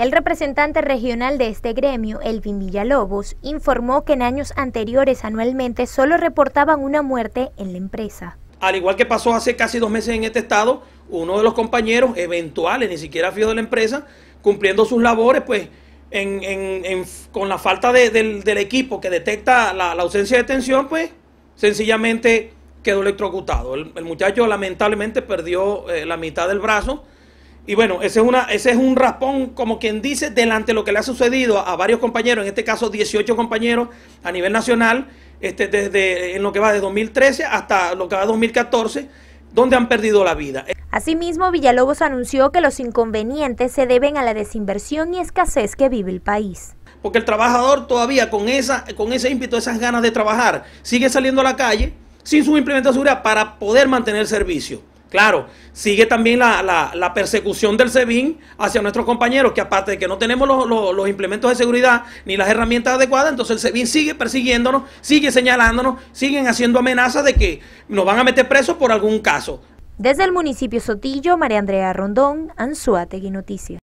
El representante regional de este gremio, Elvin Villalobos, informó que en años anteriores anualmente solo reportaban una muerte en la empresa. Al igual que pasó hace casi dos meses en este estado, uno de los compañeros eventuales, ni siquiera fijo de la empresa, cumpliendo sus labores, pues con la falta del, equipo que detecta la, ausencia de tensión, pues sencillamente quedó electrocutado. El, muchacho lamentablemente perdió eh, la mitad del brazo. Y bueno, ese es, una, ese es un raspón, como quien dice, delante de lo que le ha sucedido a, varios compañeros, en este caso 18 compañeros a nivel nacional, este, desde en lo que va de 2013 hasta lo que va de 2014, donde han perdido la vida. Asimismo, Villalobos anunció que los inconvenientes se deben a la desinversión y escasez que vive el país. Porque el trabajador todavía con, esa, con ese ímpetu, esas ganas de trabajar, sigue saliendo a la calle sin su implementación de para poder mantener servicio. Claro, sigue también la, persecución del SEBIN hacia nuestros compañeros, que aparte de que no tenemos los, los, implementos de seguridad ni las herramientas adecuadas, entonces el SEBIN sigue persiguiéndonos, sigue señalándonos, siguen haciendo amenazas de que nos van a meter presos por algún caso. Desde el municipio Sotillo, María Andrea Rondón, Anzuategui Noticias.